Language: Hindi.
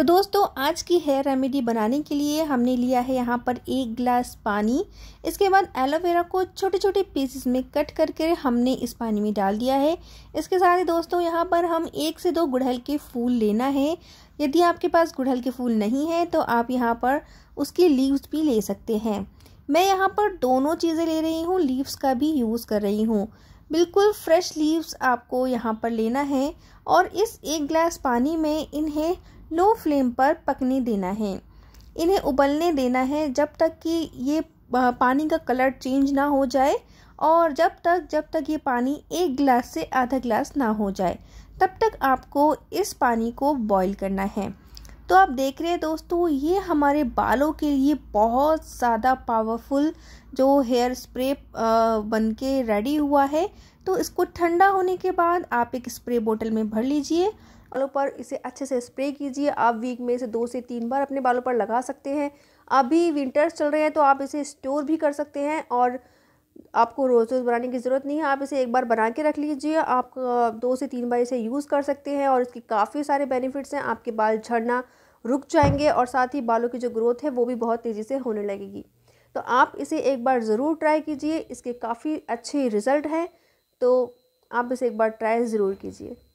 तो दोस्तों आज की हेयर रेमेडी बनाने के लिए हमने लिया है यहाँ पर एक गिलास पानी इसके बाद एलोवेरा को छोटे छोटे पीसेस में कट करके हमने इस पानी में डाल दिया है इसके साथ ही दोस्तों यहाँ पर हम एक से दो गुड़हल के फूल लेना है यदि आपके पास गुड़हल के फूल नहीं है तो आप यहाँ पर उसके लीव्स भी ले सकते हैं मैं यहाँ पर दोनों चीज़ें ले रही हूँ लीव्स का भी यूज़ कर रही हूँ बिल्कुल फ्रेश लीव्स आपको यहाँ पर लेना है और इस एक गिलास पानी में इन्हें लो फ्लेम पर पकने देना है इन्हें उबलने देना है जब तक कि ये पानी का कलर चेंज ना हो जाए और जब तक जब तक ये पानी एक गिलास से आधा गिलास ना हो जाए तब तक आपको इस पानी को बॉईल करना है तो आप देख रहे हैं दोस्तों ये हमारे बालों के लिए बहुत ज़्यादा पावरफुल जो हेयर स्प्रे बन के रेडी हुआ है तो इसको ठंडा होने के बाद आप एक स्प्रे बोतल में भर लीजिए बालों पर इसे अच्छे से स्प्रे कीजिए आप वीक में इसे दो से तीन बार अपने बालों पर लगा सकते हैं अभी विंटर्स चल रहे हैं तो आप इसे स्टोर भी कर सकते हैं और आपको रोज़ रोज़ बनाने की ज़रूरत नहीं है आप इसे एक बार बना के रख लीजिए आप दो से तीन बार इसे यूज़ कर सकते हैं और इसके काफ़ी सारे बेनिफिट्स हैं आपके बाल झड़ना रुक जाएंगे और साथ ही बालों की जो ग्रोथ है वो भी बहुत तेज़ी से होने लगेगी तो आप इसे एक बार ज़रूर ट्राई कीजिए इसके काफ़ी अच्छे रिज़ल्ट हैं तो आप इसे एक बार ट्राई ज़रूर कीजिए